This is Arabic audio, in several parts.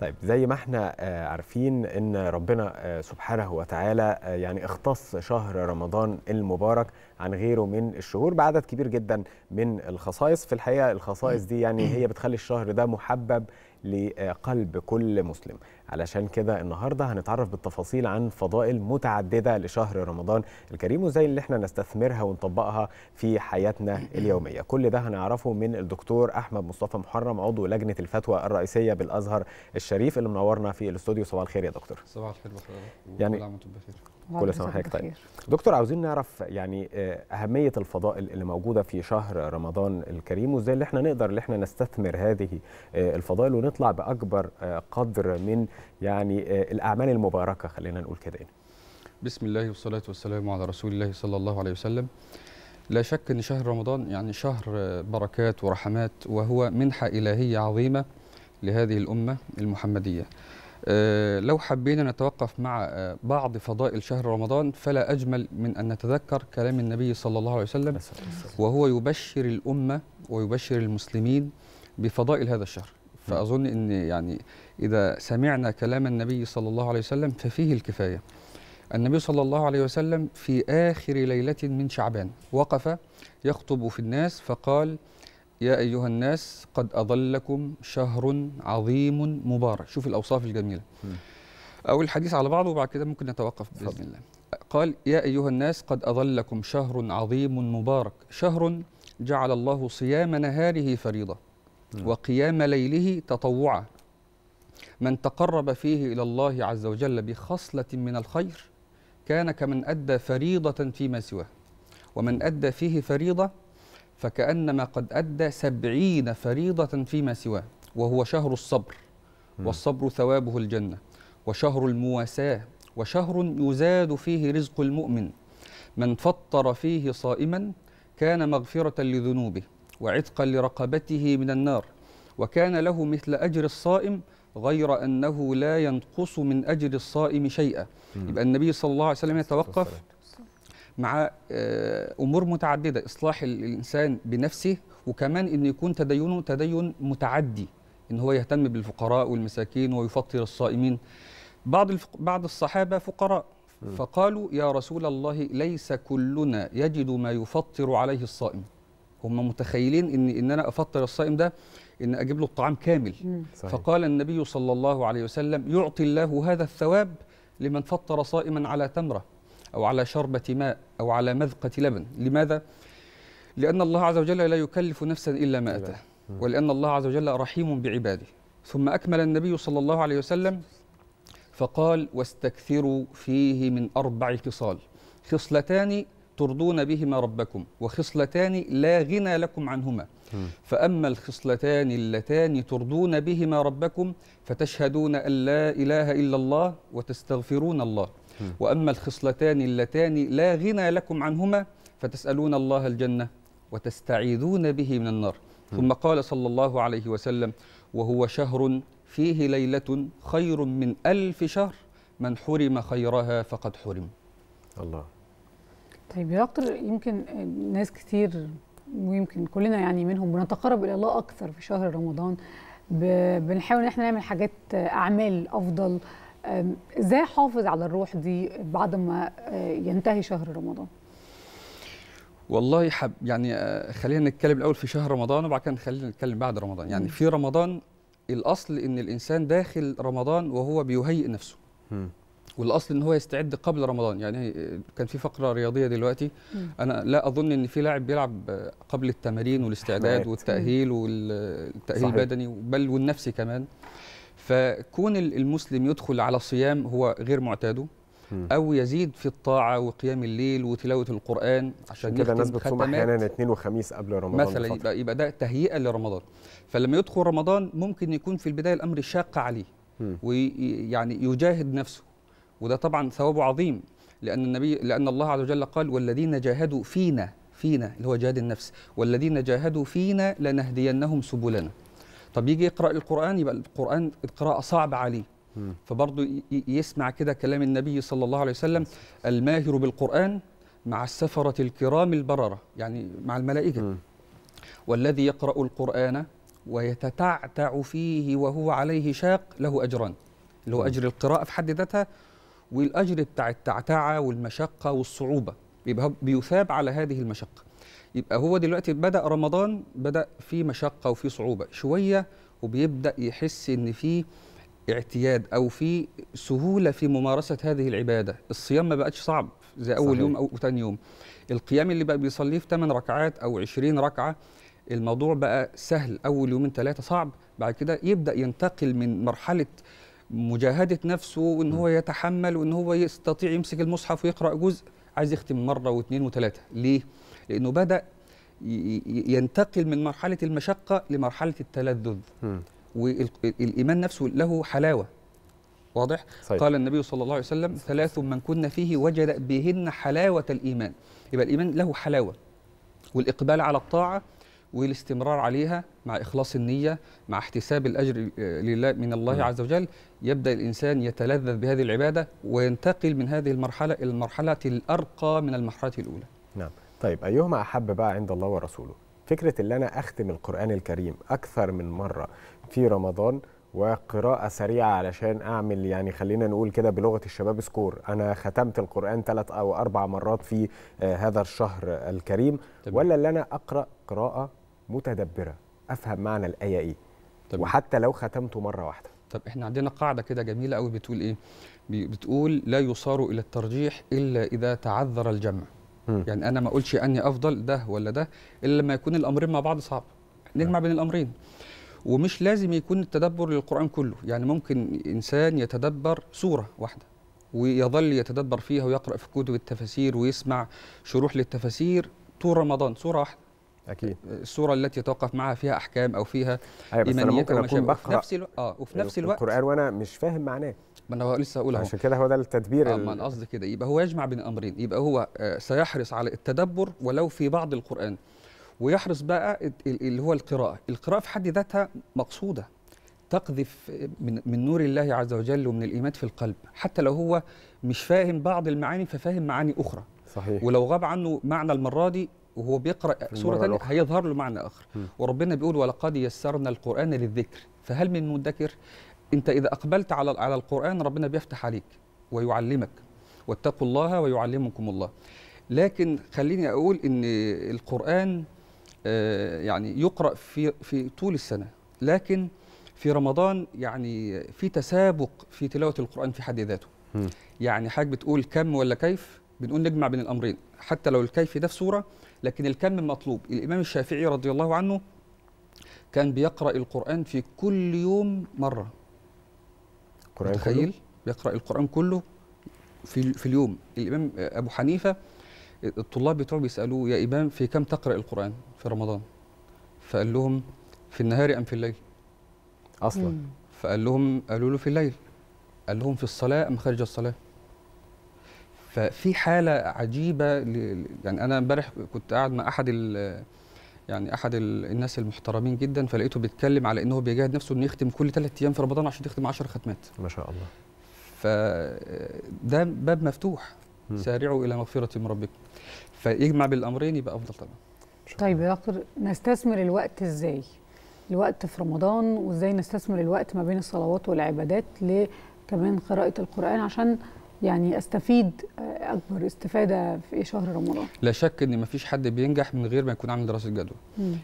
طيب زي ما احنا آه، عارفين ان ربنا آه، سبحانه وتعالى آه، يعني اختص شهر رمضان المبارك عن غيره من الشهور بعدد كبير جدا من الخصائص في الحقيقه الخصائص دي يعني هي بتخلي الشهر ده محبب لقلب كل مسلم علشان كده النهارده هنتعرف بالتفاصيل عن فضائل متعدده لشهر رمضان الكريم وازاي اللي احنا نستثمرها ونطبقها في حياتنا اليوميه كل ده هنعرفه من الدكتور احمد مصطفى محرم عضو لجنه الفتوى الرئيسيه بالازهر الشريف اللي منورنا في الاستوديو صباح الخير يا دكتور صباح الخير بخير يعني كل سنه وحضرتك طيب دكتور عاوزين نعرف يعني آه، اهميه الفضائل اللي موجوده في شهر رمضان الكريم وازاي اللي احنا نقدر اللي احنا نستثمر هذه آه، الفضائل ونطلع باكبر آه، قدر من يعني الاعمال المباركه خلينا نقول كده يعني. بسم الله والصلاه والسلام على رسول الله صلى الله عليه وسلم لا شك ان شهر رمضان يعني شهر بركات ورحمات وهو منحه الهيه عظيمه لهذه الامه المحمديه آه، لو حبينا نتوقف مع آه، بعض فضائل شهر رمضان فلا أجمل من أن نتذكر كلام النبي صلى الله عليه وسلم وهو يبشر الأمة ويبشر المسلمين بفضائل هذا الشهر فأظن أن يعني إذا سمعنا كلام النبي صلى الله عليه وسلم ففيه الكفاية النبي صلى الله عليه وسلم في آخر ليلة من شعبان وقف يخطب في الناس فقال يا أيها الناس قد أظلكم شهر عظيم مبارك شوف الأوصاف الجميلة أو الحديث على بعضه وبعد كده ممكن نتوقف بإذن فضل. الله قال يا أيها الناس قد أظلكم شهر عظيم مبارك شهر جعل الله صيام نهاره فريضة وقيام ليله تطوعا من تقرب فيه إلى الله عز وجل بخصلة من الخير كان كمن أدى فريضة فيما سواه ومن أدى فيه فريضة فكأنما قد أدى سبعين فريضة فيما سواه وهو شهر الصبر والصبر ثوابه الجنة وشهر المواساة وشهر يزاد فيه رزق المؤمن من فطر فيه صائما كان مغفرة لذنوبه وعتقا لرقبته من النار وكان له مثل أجر الصائم غير أنه لا ينقص من أجر الصائم شيئا يبقى النبي صلى الله عليه وسلم يتوقف مع آه، امور متعدده اصلاح الانسان بنفسه وكمان ان يكون تدينه تدين متعدي ان هو يهتم بالفقراء والمساكين ويفطر الصائمين بعض الفق... بعض الصحابه فقراء فقالوا يا رسول الله ليس كلنا يجد ما يفطر عليه الصائم هم متخيلين ان ان انا افطر الصائم ده ان اجيب له الطعام كامل صحيح. فقال النبي صلى الله عليه وسلم يعطي الله هذا الثواب لمن فطر صائما على تمره أو على شربة ماء أو على مذقة لبن لماذا؟ لأن الله عز وجل لا يكلف نفسا إلا ما أتى ولأن الله عز وجل رحيم بعباده ثم أكمل النبي صلى الله عليه وسلم فقال واستكثروا فيه من أربع خصال خصلتان ترضون بهما ربكم وخصلتان لا غنى لكم عنهما فأما الخصلتان اللتان ترضون بهما ربكم فتشهدون أن لا إله إلا الله وتستغفرون الله وأما الخصلتان اللتان لا غنى لكم عنهما فتسألون الله الجنة وتستعيذون به من النار ثم قال صلى الله عليه وسلم وهو شهر فيه ليلة خير من ألف شهر من حرم خيرها فقد حرم الله طيب يا دكتور يمكن ناس كتير ويمكن كلنا يعني منهم بنتقرب الى الله اكثر في شهر رمضان بنحاول ان احنا نعمل حاجات اعمال افضل ازاي احافظ على الروح دي بعد ما آه، ينتهي شهر رمضان والله حب يعني آه، خلينا نتكلم الاول في شهر رمضان وبعد كده خلينا نتكلم بعد رمضان يعني في رمضان الاصل ان الانسان داخل رمضان وهو بيهيئ نفسه م. والاصل ان هو يستعد قبل رمضان يعني آه، كان في فقره رياضيه دلوقتي م. انا لا اظن ان في لاعب بيلعب قبل التمارين والاستعداد والتاهيل والتاهيل البدني بل والنفسي كمان فكون المسلم يدخل على صيام هو غير معتاده او يزيد في الطاعه وقيام الليل وتلاوه القران عشان كده الناس بتصوم احيانا اثنين وخميس قبل رمضان مثلا يبقى, يبقى ده تهيئه لرمضان فلما يدخل رمضان ممكن يكون في البدايه الامر شاق عليه ويعني يجاهد نفسه وده طبعا ثوابه عظيم لان النبي لان الله عز وجل قال والذين جاهدوا فينا فينا اللي هو جهاد النفس والذين جاهدوا فينا لنهدينهم سبلنا طب يجي يقرا القران يبقى القران القراءه صعبه عليه فبرضه يسمع كده كلام النبي صلى الله عليه وسلم الماهر بالقرآن مع السفرة الكرام البررة يعني مع الملائكة والذي يقرأ القرآن ويتتعتع فيه وهو عليه شاق له أجران اللي هو أجر القراءة في حد ذاتها والأجر بتاع التعتعة والمشقة والصعوبة بيثاب على هذه المشقة يبقى هو دلوقتي بدا رمضان بدا في مشقه وفي صعوبه شويه وبيبدا يحس ان في اعتياد او في سهوله في ممارسه هذه العباده الصيام ما بقتش صعب زي اول صحيح. يوم او ثاني يوم القيام اللي بقى بيصليه في 8 ركعات او 20 ركعه الموضوع بقى سهل اول يومين ثلاثه صعب بعد كده يبدا ينتقل من مرحله مجاهده نفسه وان هو يتحمل وان هو يستطيع يمسك المصحف ويقرا جزء عايز يختم مره واثنين وثلاثه ليه لأنه بدأ ينتقل من مرحلة المشقة لمرحلة التلذذ والإيمان نفسه له حلاوة واضح؟ صحيح. طيب. قال النبي صلى الله عليه وسلم ثلاث من كن فيه وجد بهن حلاوة الإيمان يبقى الإيمان له حلاوة والإقبال على الطاعة والاستمرار عليها مع إخلاص النية مع احتساب الأجر آه، لله من الله م. عز وجل يبدأ الإنسان يتلذذ بهذه العبادة وينتقل من هذه المرحلة إلى المرحلة الأرقى من المرحلة الأولى نعم طيب أيهما أحب بقى عند الله ورسوله فكرة ان أنا أختم القرآن الكريم أكثر من مرة في رمضان وقراءة سريعة علشان أعمل يعني خلينا نقول كده بلغة الشباب سكور أنا ختمت القرآن ثلاث أو أربع مرات في آه، هذا الشهر الكريم طبعا. ولا اللي أنا أقرأ قراءة متدبرة أفهم معنى الآية إيه طبعا. وحتى لو ختمته مرة واحدة طب احنا عندنا قاعده كده جميله قوي بتقول ايه بتقول لا يصار الى الترجيح الا اذا تعذر الجمع م. يعني انا ما اقولش اني افضل ده ولا ده الا لما يكون الامرين مع بعض صعب نجمع نعم. بين الامرين ومش لازم يكون التدبر للقرآن كله يعني ممكن إنسان يتدبر سورة واحدة ويظل يتدبر فيها ويقرأ في كتب التفاسير ويسمع شروح للتفاسير طول رمضان سورة واحدة أكيد السورة التي يتوقف معها فيها أحكام أو فيها أيوة بس أنا ممكن أكون بقرأ نفس, الو... آه وفي نفس الوقت القرآن وأنا مش فاهم معناه ما انا لسه هقول عشان كده هو ده التدبير اه ما انا قصدي كده يبقى هو يجمع بين امرين يبقى هو آه، سيحرص على التدبر ولو في بعض القران ويحرص بقى اللي هو القراءه القراءه في حد ذاتها مقصوده تقذف من, من نور الله عز وجل ومن الايمان في القلب حتى لو هو مش فاهم بعض المعاني ففاهم معاني اخرى صحيح ولو غاب عنه معنى المره دي وهو بيقرا سوره ثانيه هيظهر له معنى اخر م. وربنا بيقول ولقد يسرنا القران للذكر فهل من مدكر انت اذا اقبلت على على القران ربنا بيفتح عليك ويعلمك واتقوا الله ويعلمكم الله لكن خليني اقول ان القران آه، يعني يقرا في في طول السنه لكن في رمضان يعني في تسابق في تلاوه القران في حد ذاته يعني حاجه بتقول كم ولا كيف بنقول نجمع بين الامرين حتى لو الكيف ده في سوره لكن الكم مطلوب الامام الشافعي رضي الله عنه كان بيقرا القران في كل يوم مره القرآن تخيل بيقرأ القرآن كله في في اليوم الإمام أبو حنيفة الطلاب بتوعه بيسألوه يا إمام في كم تقرأ القرآن في رمضان؟ فقال لهم في النهار أم في الليل؟ أصلا مم. فقال لهم قالوا له في الليل قال لهم في الصلاة أم خارج الصلاة؟ ففي حالة عجيبة يعني أنا امبارح كنت قاعد مع أحد يعني احد الناس المحترمين جدا فلقيته بيتكلم على انه بيجاهد نفسه انه يختم كل ثلاث ايام في رمضان عشان يختم 10 ختمات ما شاء الله فده باب مفتوح م. سارعوا الى مغفره من ربكم فيجمع بالامرين يبقى افضل طبعا طيب يا دكتور نستثمر الوقت ازاي الوقت في رمضان وازاي نستثمر الوقت ما بين الصلوات والعبادات لكمان قراءه القران عشان يعني استفيد آه، اكبر استفاده في شهر رمضان لا شك ان مفيش حد بينجح من غير ما يكون عامل دراسه جدوى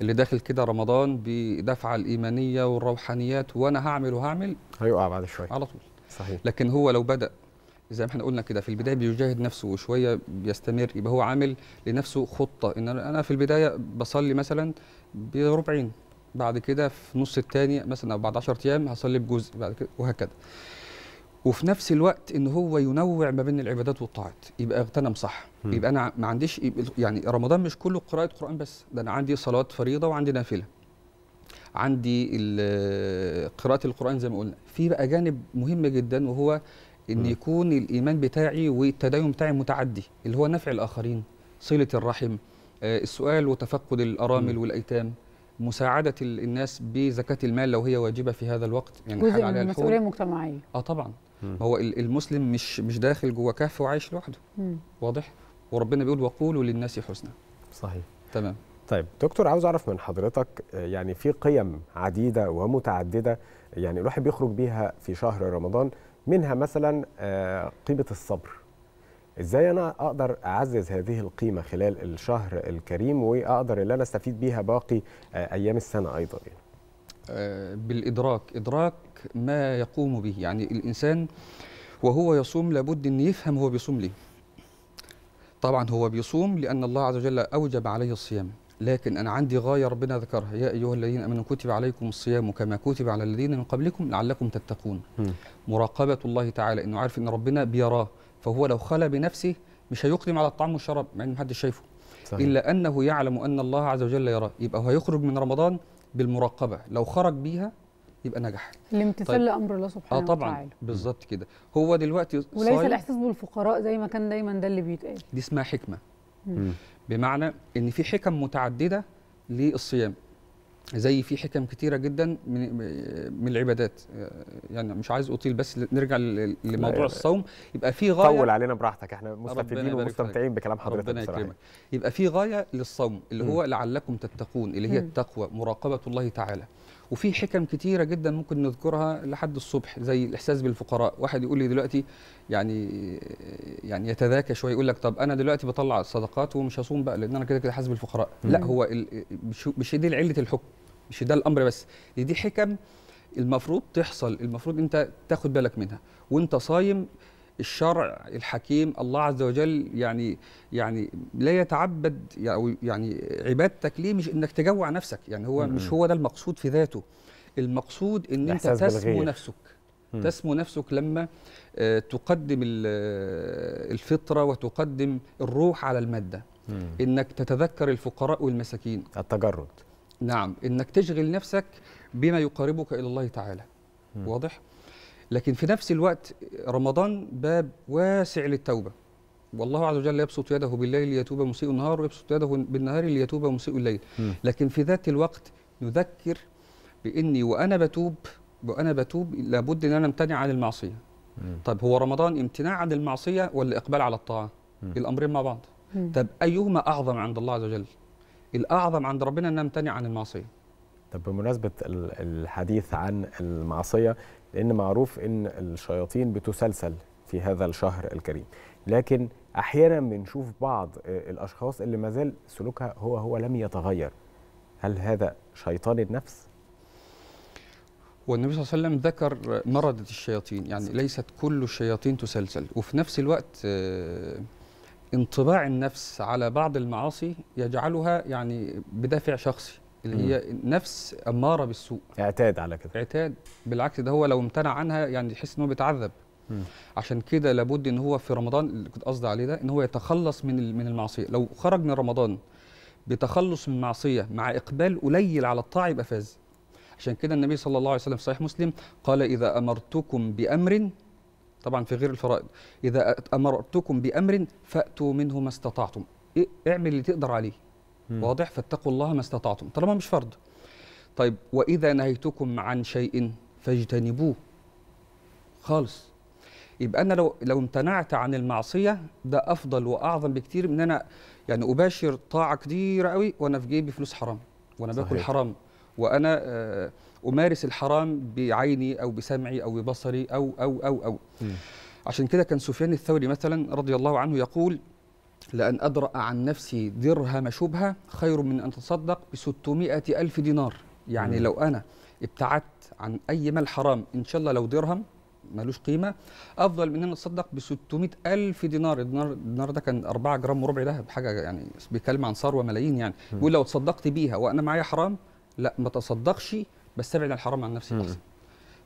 اللي داخل كده رمضان بدفعه الايمانيه والروحانيات وانا هعمل وهعمل هيقع بعد شويه على طول صحيح لكن هو لو بدا زي ما احنا قلنا كده في البدايه بيجاهد نفسه وشويه بيستمر يبقى هو عامل لنفسه خطه ان انا في البدايه بصلي مثلا بربعين بعد كده في نص الثاني مثلا او بعد 10 ايام هصلي بجزء بعد كده وهكذا وفي نفس الوقت ان هو ينوع ما بين العبادات والطاعات يبقى اغتنم صح م. يبقى انا ما عنديش يعني رمضان مش كله قراءه قران بس ده انا عندي صلوات فريضه وعندي نافله عندي قراءه القران زي ما قلنا في بقى جانب مهم جدا وهو ان م. يكون الايمان بتاعي والتدين بتاعي متعدي اللي هو نفع الاخرين صله الرحم آه، السؤال وتفقد الارامل م. والايتام مساعدة الناس بزكاة المال لو هي واجبة في هذا الوقت يعني جزء من المسؤولية المجتمعية اه طبعا ما هو المسلم مش مش داخل جوه كهف وعايش لوحده واضح وربنا بيقول وقولوا للناس حسنا صحيح تمام طيب دكتور عاوز اعرف من حضرتك آه، يعني في قيم عديده ومتعدده يعني الواحد بيخرج بيها في شهر رمضان منها مثلا آه، قيمه الصبر ازاي انا اقدر اعزز هذه القيمه خلال الشهر الكريم واقدر ان انا استفيد بيها باقي آه، ايام السنه ايضا يعني. بالادراك ادراك ما يقوم به يعني الإنسان وهو يصوم لابد أن يفهم هو بيصوم ليه طبعا هو بيصوم لأن الله عز وجل أوجب عليه الصيام لكن أنا عندي غاية ربنا ذكرها يا أيها الذين آمنوا كتب عليكم الصيام كما كتب على الذين من قبلكم لعلكم تتقون مراقبة الله تعالى أنه عارف أن ربنا بيراه فهو لو خلى بنفسه مش هيقدم على الطعام والشراب مع أنه محدش شايفه صحيح. إلا أنه يعلم أن الله عز وجل يراه يبقى هو هيخرج من رمضان بالمراقبة لو خرج بيها يبقى نجح الامتثال طيب. لامر الله سبحانه وتعالى اه طبعا بالظبط كده هو دلوقتي وليس الاحساس بالفقراء زي ما كان دايما ده اللي بيتقال دي اسمها حكمه مم. بمعنى ان في حكم متعدده للصيام زي في حكم كتيره جدا من من العبادات آه، يعني مش عايز اطيل بس نرجع لموضوع الصوم يبقى في غايه طول علينا براحتك احنا مستفيدين ومستمتعين بكلام حضرتك ربنا يكرمك يبقى في غايه للصوم اللي هو لعلكم تتقون اللي هي التقوى مراقبه الله تعالى وفي حكم كتيره جدا ممكن نذكرها لحد الصبح زي الاحساس بالفقراء واحد يقول لي دلوقتي يعني يعني يتذاكى شويه يقول لك طب انا دلوقتي بطلع الصدقات ومش هصوم بقى لان انا كده كده حاسس بالفقراء لا هو مش دي عله الحكم مش ده الامر بس دي حكم المفروض تحصل المفروض انت تاخد بالك منها وانت صايم الشرع الحكيم الله عز وجل يعني يعني لا يتعبد او يعني عبادتك ليه مش انك تجوع نفسك يعني هو -م. مش هو ده المقصود في ذاته المقصود ان انت تسمو بالغير. نفسك -م. تسمو نفسك لما آه، تقدم آه، الفطره وتقدم الروح على الماده -م. انك تتذكر الفقراء والمساكين التجرد نعم انك تشغل نفسك بما يقربك الى الله تعالى -م. واضح لكن في نفس الوقت رمضان باب واسع للتوبة والله عز وجل يبسط يده بالليل ليتوب مسيء النهار ويبسط يده بالنهار ليتوب مسيء الليل لكن في ذات الوقت نذكر بإني وأنا بتوب وأنا بتوب لابد إن أنا امتنع عن المعصية طيب طب هو رمضان امتناع عن المعصية ولا إقبال على الطاعة الأمرين مع بعض طب أيهما أعظم عند الله عز وجل الأعظم عند ربنا أن نمتنع عن المعصية طب بمناسبة الحديث عن المعصية لأن معروف أن الشياطين بتسلسل في هذا الشهر الكريم لكن أحيانا بنشوف بعض آه، الأشخاص اللي ما زال سلوكها هو هو لم يتغير هل هذا شيطان النفس؟ والنبي صلى الله عليه وسلم ذكر مردة الشياطين يعني ليست كل الشياطين تسلسل وفي نفس الوقت آه، انطباع النفس على بعض المعاصي يجعلها يعني بدافع شخصي اللي هي نفس اماره بالسوء اعتاد على كده اعتاد بالعكس ده هو لو امتنع عنها يعني يحس ان هو بيتعذب عشان كده لابد ان هو في رمضان اللي كنت قصدي عليه ده ان هو يتخلص من من المعصيه لو خرج من رمضان بتخلص من المعصيه مع اقبال قليل على الطاعه يبقى فاز عشان كده النبي صلى الله عليه وسلم في صحيح مسلم قال اذا امرتكم بامر طبعا في غير الفرائض اذا امرتكم بامر فاتوا منه ما استطعتم إيه، اعمل اللي تقدر عليه مم. واضح فاتقوا الله ما استطعتم طالما مش فرض طيب واذا نهيتكم عن شيء فاجتنبوه خالص يبقى انا لو لو امتنعت عن المعصيه ده افضل واعظم بكتير من ان انا يعني اباشر طاعه كتير قوي وانا في جيبي فلوس حرام وانا صحيح. باكل حرام وانا آه، امارس الحرام بعيني او بسمعي او ببصري او او او او م. عشان كده كان سفيان الثوري مثلا رضي الله عنه يقول لأن أدرأ عن نفسي درهم شبهة خير من أن تصدق بستمائة ألف دينار يعني مم. لو أنا ابتعدت عن أي مال حرام إن شاء الله لو درهم ملوش قيمة أفضل من أن أتصدق بستمائة 600 ألف دينار الدينار, ده كان 4 جرام وربع ده حاجة يعني بيتكلم عن ثروة ملايين يعني بيقول لو تصدقت بيها وأنا معايا حرام لا ما تصدقش بس ابعد الحرام عن نفسي أحسن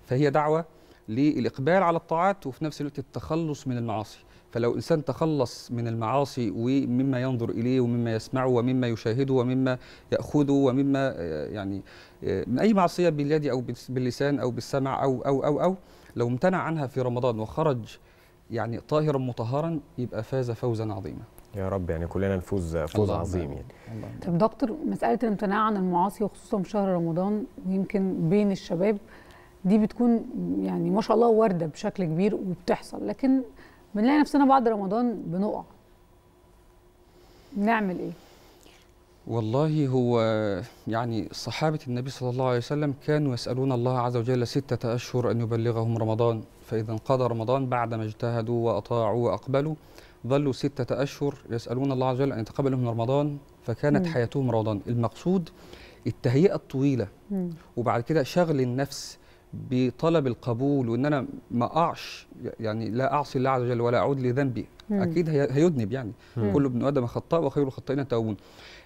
فهي دعوة للإقبال على الطاعات وفي نفس الوقت التخلص من المعاصي فلو إنسان تخلص من المعاصي ومما ينظر إليه ومما يسمعه ومما يشاهده ومما يأخذه ومما آه، يعني آه، من أي معصية باليد أو باللسان أو بالسمع أو أو أو أو لو امتنع عنها في رمضان وخرج يعني طاهرا مطهرا يبقى فاز فوزا عظيما يا رب يعني كلنا نفوز فوز عظيم يعني الله طب دكتور مساله الامتناع عن المعاصي وخصوصا في شهر رمضان ويمكن بين الشباب دي بتكون يعني ما شاء الله وارده بشكل كبير وبتحصل لكن بنلاقي نفسنا بعد رمضان بنقع نعمل ايه والله هو يعني صحابة النبي صلى الله عليه وسلم كانوا يسألون الله عز وجل ستة أشهر أن يبلغهم رمضان فإذا انقضى رمضان بعدما اجتهدوا وأطاعوا وأقبلوا ظلوا ستة أشهر يسألون الله عز وجل أن يتقبل من رمضان فكانت م. حياتهم رمضان المقصود التهيئة الطويلة م. وبعد كده شغل النفس بطلب القبول وان انا ما اعش يعني لا اعصي الله عز وجل ولا اعود لذنبي مم. اكيد هيذنب يعني مم. كل ابن ادم خطاء وخير الخطائين التوابون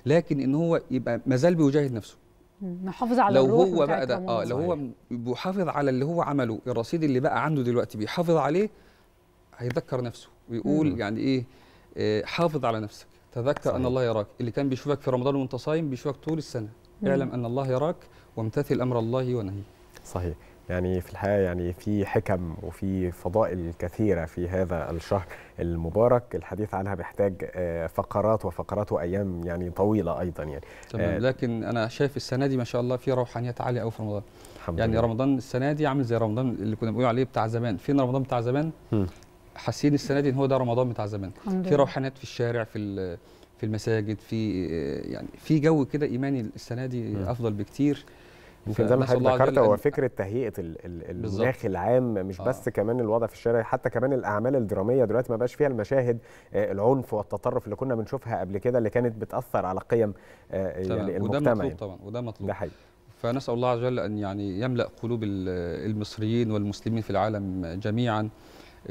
لكن ان هو يبقى ما زال بيجاهد نفسه محافظ على لو الروح هو بقى ده اه لو هو بيحافظ على اللي هو عمله الرصيد اللي بقى عنده دلوقتي بيحافظ عليه هيذكر نفسه ويقول مم. يعني ايه, إيه حافظ على نفسك تذكر صحيح. ان الله يراك اللي كان بيشوفك في رمضان وانت صايم بيشوفك طول السنه مم. اعلم ان الله يراك وامتثل امر الله ونهيه صحيح يعني في الحقيقه يعني في حكم وفي فضائل كثيره في هذا الشهر المبارك الحديث عنها بيحتاج آه، فقرات وفقرات وايام يعني طويله ايضا يعني تمام آه لكن انا شايف السنه دي ما شاء الله في روحانيات عاليه قوي في رمضان الحمد يعني لله. رمضان السنه دي عامل زي رمضان اللي كنا بنقول عليه بتاع زمان فين رمضان بتاع زمان حاسين السنه دي ان هو ده رمضان بتاع زمان في روحانيات في الشارع في في المساجد في آه، يعني في جو كده ايماني السنه دي افضل بكتير يمكن زي ما حضرتك ذكرت هو فكره تهيئه المناخ العام مش آه. بس آه. كمان الوضع في الشارع حتى كمان الاعمال الدراميه دلوقتي ما بقاش فيها المشاهد آه، العنف والتطرف اللي كنا بنشوفها قبل كده اللي كانت بتاثر على قيم آه، يعني المجتمع وده مطلوب يعني. طبعا وده مطلوب ده حقيقي فنسال الله عز وجل ان يعني يملا قلوب المصريين والمسلمين في العالم جميعا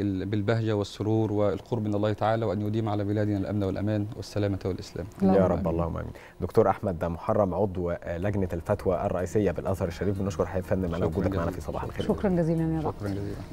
بالبهجة والسرور والقرب من الله تعالى وأن يديم على بلادنا الأمن والأمان والسلامة والإسلام يا رب اللهم آمين دكتور أحمد محرم عضو لجنة الفتوى الرئيسية بالأزهر الشريف بنشكر حضرتك فندم على وجودك معنا في صباح الخير شكرا جزيلا يا رب شكرا جزيلا